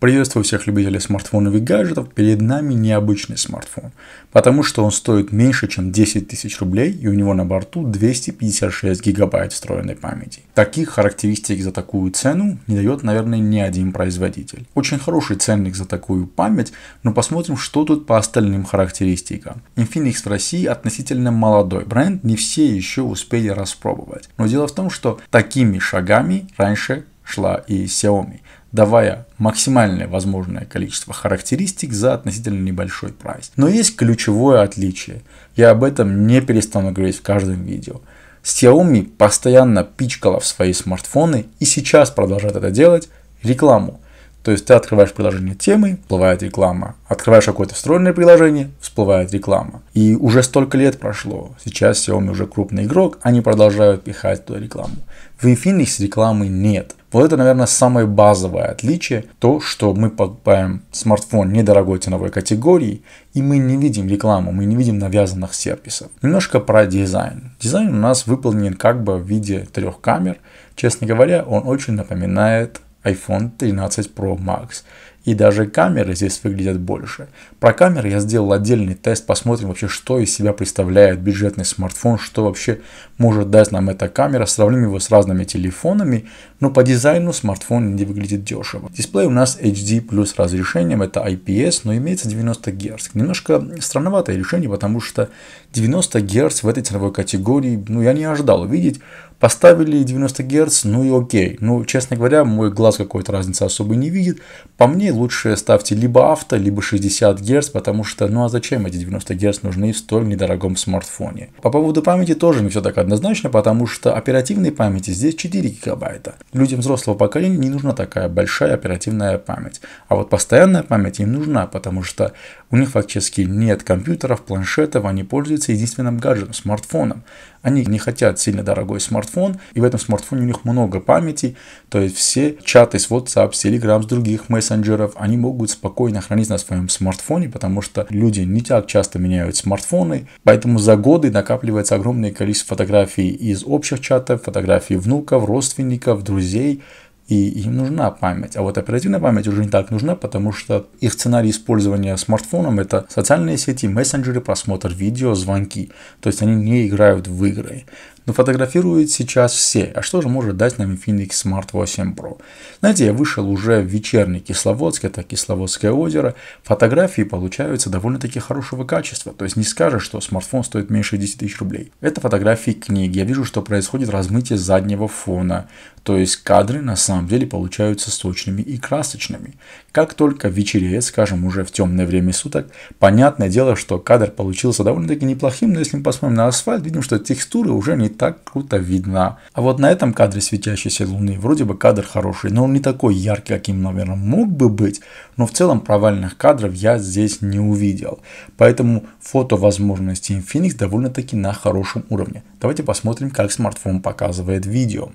Приветствую всех любителей смартфонов и гаджетов, перед нами необычный смартфон, потому что он стоит меньше, чем 10 тысяч рублей и у него на борту 256 гигабайт встроенной памяти. Таких характеристик за такую цену не дает, наверное, ни один производитель. Очень хороший ценник за такую память, но посмотрим, что тут по остальным характеристикам. Infinix в России относительно молодой бренд, не все еще успели распробовать. Но дело в том, что такими шагами раньше шла и Xiaomi давая максимальное возможное количество характеристик за относительно небольшой прайс. Но есть ключевое отличие. Я об этом не перестану говорить в каждом видео. Xiaomi постоянно пичкала в свои смартфоны и сейчас продолжает это делать рекламу – то есть ты открываешь приложение темы, всплывает реклама. Открываешь какое-то встроенное приложение, всплывает реклама. И уже столько лет прошло. Сейчас Xiaomi уже крупный игрок, они продолжают пихать туда рекламу. В Infinix рекламы нет. Вот это, наверное, самое базовое отличие, то, что мы покупаем смартфон недорогой ценовой категории, и мы не видим рекламу, мы не видим навязанных сервисов. Немножко про дизайн. Дизайн у нас выполнен как бы в виде трех камер. Честно говоря, он очень напоминает iPhone 13 Pro Max. И даже камеры здесь выглядят больше. Про камеры я сделал отдельный тест, посмотрим вообще, что из себя представляет бюджетный смартфон, что вообще может дать нам эта камера, сравним его с разными телефонами, но по дизайну смартфон не выглядит дешево. Дисплей у нас HD плюс разрешением, это IPS, но имеется 90 Гц. Немножко странноватое решение, потому что 90 Гц в этой ценовой категории, ну я не ожидал увидеть. Поставили 90 Гц, ну и окей. Ну, честно говоря, мой глаз какой-то разницы особо не видит. По мне лучше ставьте либо авто, либо 60 Гц, потому что, ну а зачем эти 90 Гц нужны в столь недорогом смартфоне? По поводу памяти тоже не все так однозначно, потому что оперативной памяти здесь 4 гигабайта. Людям взрослого поколения не нужна такая большая оперативная память. А вот постоянная память им нужна, потому что у них фактически нет компьютеров, планшетов, они пользуются единственным гаджетом, смартфоном. Они не хотят сильно дорогой смартфон, и в этом смартфоне у них много памяти, то есть все чаты с WhatsApp, с Telegram, с других мессенджеров, они могут спокойно хранить на своем смартфоне, потому что люди не так часто меняют смартфоны, поэтому за годы накапливается огромное количество фотографий из общих чатов, фотографий внуков, родственников, друзей, и им нужна память. А вот оперативная память уже не так нужна, потому что их сценарий использования смартфоном – это социальные сети, мессенджеры, просмотр видео, звонки. То есть они не играют в игры. Но фотографируют сейчас все. А что же может дать нам Infinix Smart 8 Pro? Знаете, я вышел уже в вечерний Кисловодск, это Кисловодское озеро. Фотографии получаются довольно-таки хорошего качества. То есть не скажешь, что смартфон стоит меньше 10 тысяч рублей. Это фотографии книги. Я вижу, что происходит размытие заднего фона. То есть кадры на самом деле получаются сочными и красочными. Как только вечереет, скажем, уже в темное время суток, понятное дело, что кадр получился довольно-таки неплохим, но если мы посмотрим на асфальт, видим, что текстура уже не так круто видна. А вот на этом кадре светящейся луны вроде бы кадр хороший, но он не такой яркий, каким, наверное, мог бы быть, но в целом провальных кадров я здесь не увидел. Поэтому фото возможности Infinix довольно-таки на хорошем уровне. Давайте посмотрим, как смартфон показывает видео.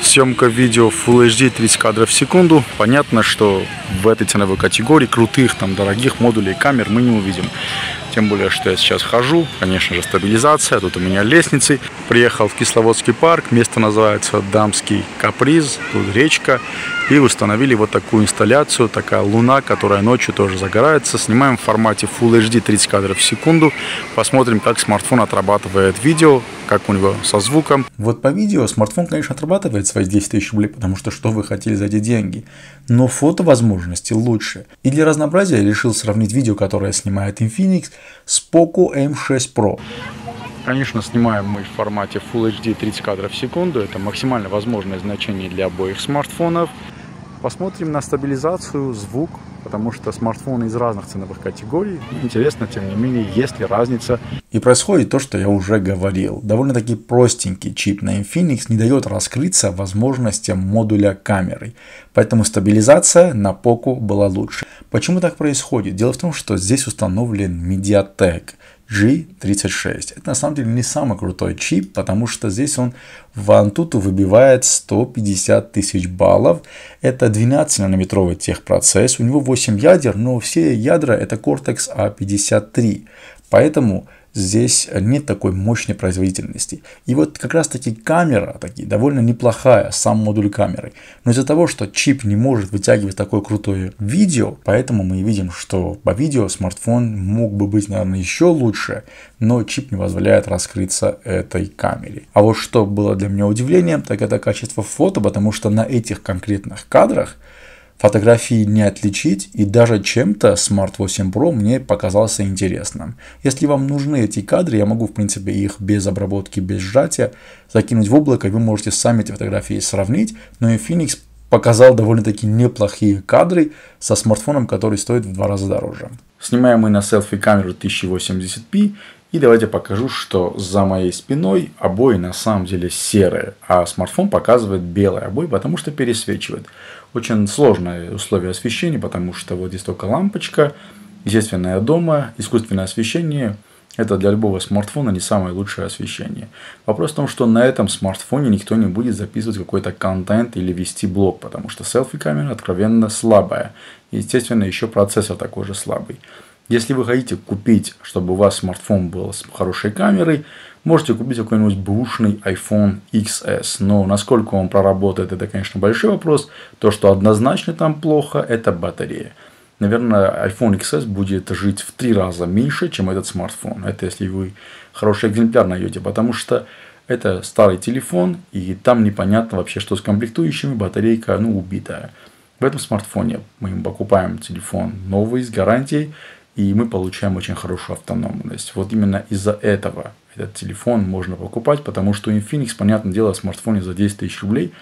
Всем съемка видео Full HD 30 кадров в секунду. Понятно, что в этой ценовой категории крутых, там, дорогих модулей камер мы не увидим. Тем более, что я сейчас хожу, конечно же, стабилизация, а тут у меня лестницы. Приехал в Кисловодский парк, место называется Дамский каприз, тут речка. И установили вот такую инсталляцию, такая луна, которая ночью тоже загорается. Снимаем в формате Full HD 30 кадров в секунду. Посмотрим, как смартфон отрабатывает видео как у него со звуком. Вот по видео смартфон, конечно, отрабатывает свои 10 тысяч рублей, потому что что вы хотели за эти деньги. Но фото возможности лучше. И для разнообразия я решил сравнить видео, которое снимает Infinix, с Poco M6 эм Pro. Конечно, снимаем мы в формате Full HD 30 кадров в секунду. Это максимально возможное значение для обоих смартфонов. Посмотрим на стабилизацию, звук, потому что смартфоны из разных ценовых категорий. Интересно, тем не менее, есть ли разница. И происходит то, что я уже говорил. Довольно-таки простенький чип на Infinix не дает раскрыться возможностям модуля камеры, поэтому стабилизация на Poco была лучше. Почему так происходит? Дело в том, что здесь установлен Mediatek, G36. Это на самом деле не самый крутой чип, потому что здесь он в Antutu выбивает 150 тысяч баллов. Это 12-нанометровый техпроцесс, у него 8 ядер, но все ядра это Cortex A53. Поэтому здесь нет такой мощной производительности. И вот как раз таки камера такие довольно неплохая, сам модуль камеры. Но из-за того, что чип не может вытягивать такое крутое видео, поэтому мы видим, что по видео смартфон мог бы быть, наверное, еще лучше, но чип не позволяет раскрыться этой камере. А вот что было для меня удивлением, так это качество фото, потому что на этих конкретных кадрах Фотографии не отличить и даже чем-то Smart 8 Pro мне показался интересным. Если вам нужны эти кадры, я могу в принципе их без обработки, без сжатия закинуть в облако, и вы можете сами эти фотографии сравнить. Но ну и Phoenix показал довольно-таки неплохие кадры со смартфоном, который стоит в два раза дороже. Снимаем мы на селфи камеру 1080p и давайте покажу, что за моей спиной обои на самом деле серые, а смартфон показывает белые обои, потому что пересвечивает. Очень сложное условие освещения, потому что вот здесь только лампочка, естественное дома, искусственное освещение – это для любого смартфона не самое лучшее освещение. Вопрос в том, что на этом смартфоне никто не будет записывать какой-то контент или вести блог, потому что селфи-камера откровенно слабая. Естественно, еще процессор такой же слабый. Если вы хотите купить, чтобы у вас смартфон был с хорошей камерой, можете купить какой-нибудь бушный iPhone XS. Но насколько он проработает, это, конечно, большой вопрос. То, что однозначно там плохо, это батарея. Наверное, iPhone XS будет жить в три раза меньше, чем этот смартфон. Это если вы хороший экземпляр найдете, потому что это старый телефон, и там непонятно вообще, что с комплектующими, батарейка, ну, убитая. В этом смартфоне мы покупаем телефон новый с гарантией, и мы получаем очень хорошую автономность. Вот именно из-за этого этот телефон можно покупать, потому что Infinix, понятное дело, в смартфоне за 10 тысяч рублей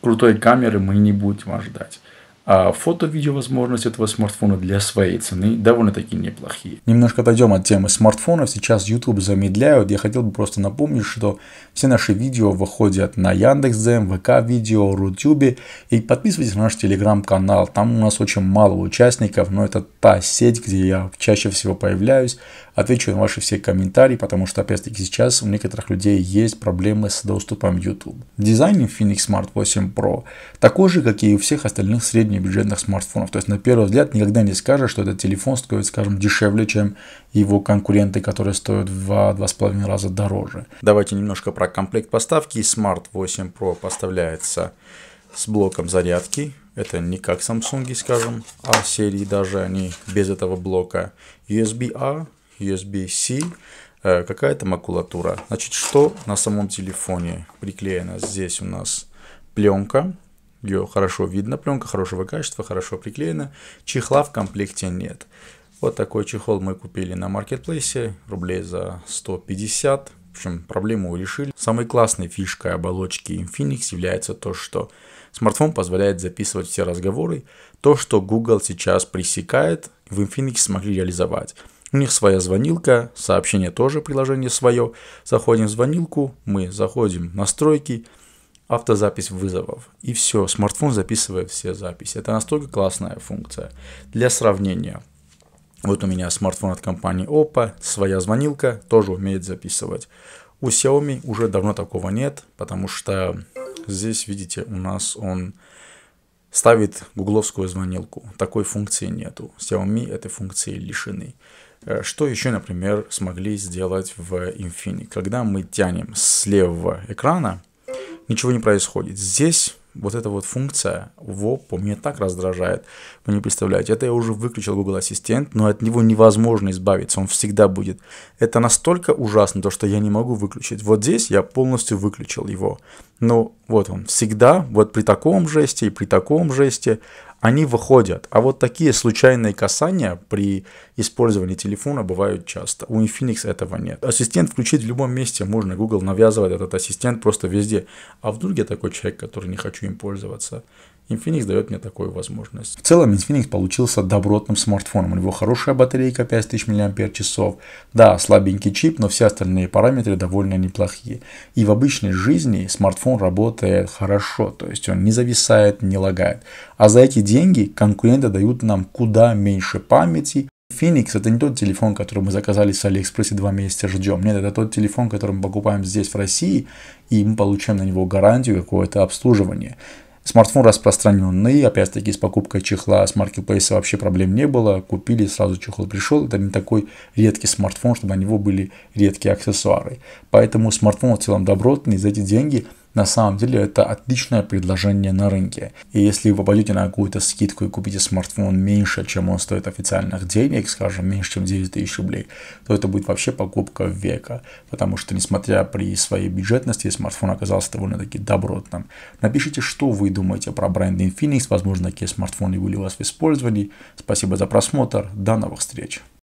крутой камеры мы не будем ожидать а фото-видео возможность этого смартфона для своей цены довольно-таки неплохие. Немножко отойдем от темы смартфонов, сейчас YouTube замедляют, я хотел бы просто напомнить, что все наши видео выходят на Яндекс.Дзен, ВК Видео, Рутюбе и подписывайтесь на наш Телеграм-канал, там у нас очень мало участников, но это та сеть, где я чаще всего появляюсь, отвечу на ваши все комментарии, потому что опять-таки сейчас у некоторых людей есть проблемы с доступом YouTube. Дизайн Infinix Smart 8 Pro такой же, как и у всех остальных средних компании бюджетных смартфонов. То есть на первый взгляд никогда не скажешь, что этот телефон стоит, скажем, дешевле, чем его конкуренты, которые стоят в 2-2,5 раза дороже. Давайте немножко про комплект поставки. Smart 8 Pro поставляется с блоком зарядки. Это не как Samsung, скажем, а серии даже они без этого блока. USB-A, USB-C, э, какая-то макулатура. Значит, что на самом телефоне приклеено? Здесь у нас пленка ее хорошо видно, пленка хорошего качества, хорошо приклеена, чехла в комплекте нет. Вот такой чехол мы купили на маркетплейсе, рублей за 150, в общем, проблему решили. Самой классной фишкой оболочки Infinix является то, что смартфон позволяет записывать все разговоры, то, что Google сейчас пресекает, в Infinix смогли реализовать. У них своя звонилка, сообщение тоже приложение свое. Заходим в звонилку, мы заходим в настройки, автозапись вызовов. И все, смартфон записывает все записи. Это настолько классная функция. Для сравнения, вот у меня смартфон от компании Oppo, своя звонилка, тоже умеет записывать. У Xiaomi уже давно такого нет, потому что здесь, видите, у нас он ставит гугловскую звонилку. Такой функции нету. Xiaomi этой функции лишены. Э, что еще, например, смогли сделать в Infinity Когда мы тянем с левого экрана, ничего не происходит. Здесь вот эта вот функция ВОП меня так раздражает, вы не представляете. Это я уже выключил Google Ассистент, но от него невозможно избавиться, он всегда будет. Это настолько ужасно, то что я не могу выключить. Вот здесь я полностью выключил его. Но вот он, всегда, вот при таком жесте и при таком жесте, они выходят. А вот такие случайные касания при использовании телефона бывают часто. У Infinix этого нет. Ассистент включить в любом месте можно. Google навязывает этот ассистент просто везде. А вдруг я такой человек, который не хочу им пользоваться? Infinix дает мне такую возможность. В целом Infinix получился добротным смартфоном. У него хорошая батарейка 5000 мАч. Да, слабенький чип, но все остальные параметры довольно неплохие. И в обычной жизни смартфон работает хорошо, то есть он не зависает, не лагает. А за эти деньги конкуренты дают нам куда меньше памяти, Phoenix это не тот телефон, который мы заказали с Алиэкспресса два месяца ждем. Нет, это тот телефон, который мы покупаем здесь в России, и мы получаем на него гарантию какое-то обслуживание. Смартфон распространенный, опять-таки с покупкой чехла с маркетплейса вообще проблем не было, купили, сразу чехол пришел, это не такой редкий смартфон, чтобы на него были редкие аксессуары. Поэтому смартфон в целом добротный, за эти деньги – на самом деле это отличное предложение на рынке. И если вы попадете на какую-то скидку и купите смартфон меньше, чем он стоит официальных денег, скажем, меньше, чем 9 тысяч рублей, то это будет вообще покупка века. Потому что, несмотря при своей бюджетности, смартфон оказался довольно-таки добротным. Напишите, что вы думаете про бренд Infinix, возможно, какие смартфоны были у вас в использовании. Спасибо за просмотр, до новых встреч.